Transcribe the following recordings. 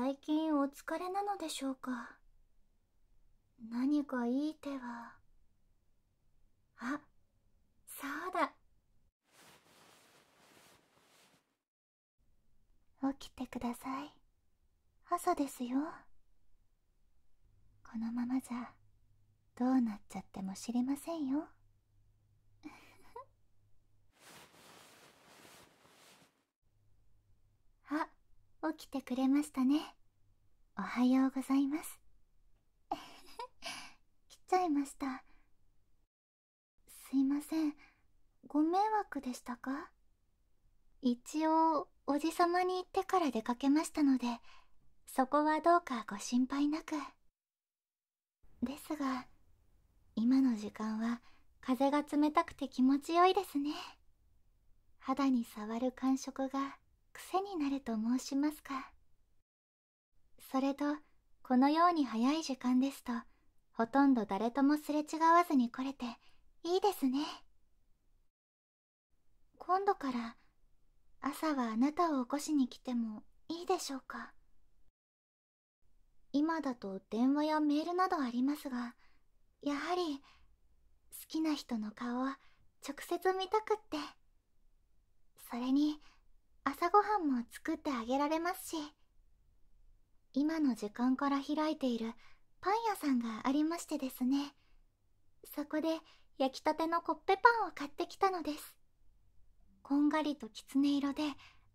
最近お疲れなのでしょうか何かいい手はあそうだ起きてください朝ですよこのままじゃどうなっちゃっても知りませんよ起きてくれましたねおはようございます 来ちゃいましたすいませんご迷惑でしたか一応おじさまに行ってから出かけましたのでそこはどうかご心配なくですが今の時間は風が冷たくて気持ちよいですね肌に触る感触が癖になると申しますかそれとこのように早い時間ですとほとんど誰ともすれ違わずに来れていいですね今度から朝はあなたを起こしに来てもいいでしょうか今だと電話やメールなどありますがやはり好きな人の顔を直接見たくってそれに朝ごはんも作ってあげられますし今の時間から開いているパン屋さんがありましてですねそこで焼きたてのコッペパンを買ってきたのですこんがりときつね色で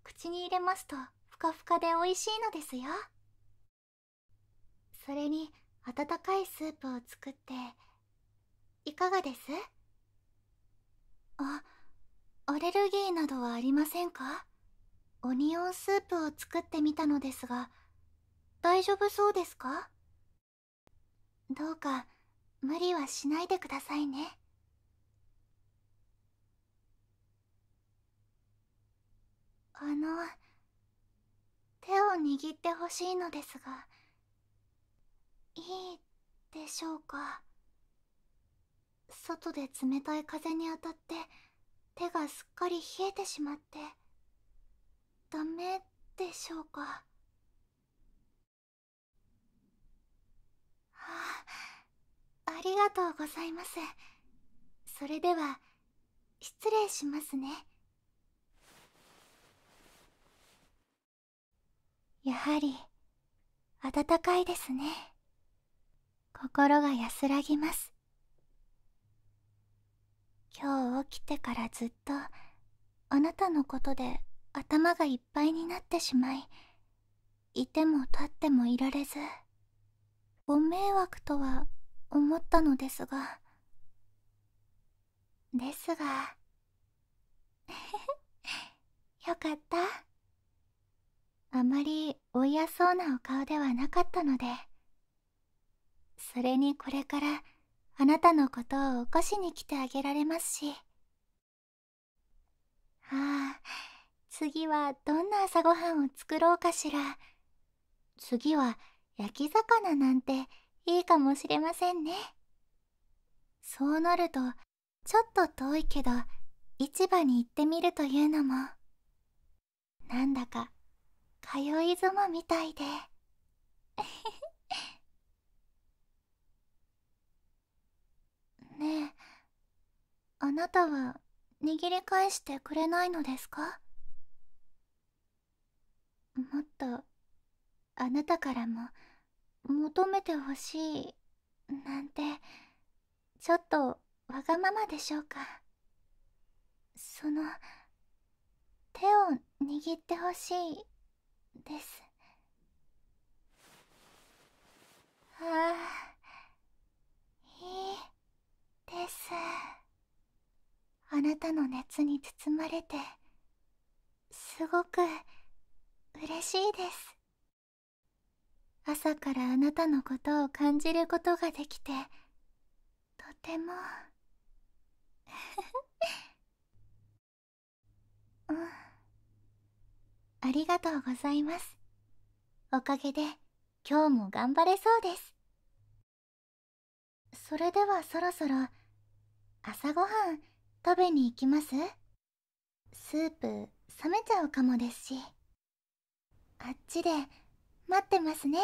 口に入れますとふかふかで美味しいのですよそれに温かいスープを作っていかがですあアレルギーなどはありませんかオニオンスープを作ってみたのですが大丈夫そうですかどうか無理はしないでくださいねあの手を握ってほしいのですがいいでしょうか外で冷たい風に当たって手がすっかり冷えてしまってダメでしょうかはあありがとうございますそれでは失礼しますねやはり暖かいですね心が安らぎます今日起きてからずっとあなたのことで頭がいっぱいになってしまいいても立ってもいられずご迷惑とは思ったのですがですが よかったあまりお嫌そうなお顔ではなかったのでそれにこれからあなたのことを起こしに来てあげられますしああ次はどんな朝ごはんを作ろうかしら次は焼き魚なんていいかもしれませんねそうなるとちょっと遠いけど市場に行ってみるというのもなんだか通い妻みたいで ねえあなたは握り返してくれないのですかもっとあなたからも求めてほしいなんてちょっとわがままでしょうかその手を握ってほしいですああいいですあなたの熱に包まれてすごく。嬉しいです朝からあなたのことを感じることができてとても うんありがとうございますおかげで今日も頑張れそうですそれではそろそろ朝ごはん食べに行きますスープ冷めちゃうかもですし。あっちで待ってますね